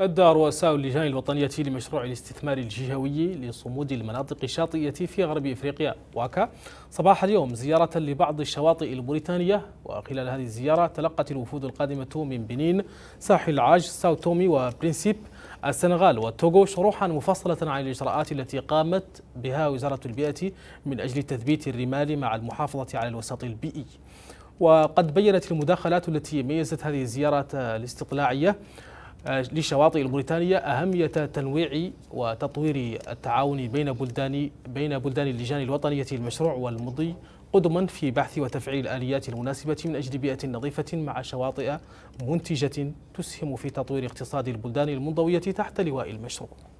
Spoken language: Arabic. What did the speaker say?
أدى رؤساء اللجان الوطنية لمشروع الاستثمار الجهوي لصمود المناطق الشاطئية في غرب إفريقيا واكا صباح اليوم زيارة لبعض الشواطئ الموريتانية وخلال هذه الزيارة تلقت الوفود القادمة من بنين ساحل عاج ساو تومي وبرنسيب السنغال والتوغو شروحا مفصلة عن الإجراءات التي قامت بها وزارة البيئة من أجل تثبيت الرمال مع المحافظة على الوسط البيئي وقد بينت المداخلات التي ميزت هذه الزيارة الاستطلاعية آه، لشواطئ الموريتانية أهمية تنويع وتطوير التعاون بين بلدان بين بلدان اللجان الوطنية المشروع والمضي قدما في بحث وتفعيل الآليات المناسبة من أجل بيئة نظيفة مع شواطئ منتجة تسهم في تطوير اقتصاد البلدان المنضوية تحت لواء المشروع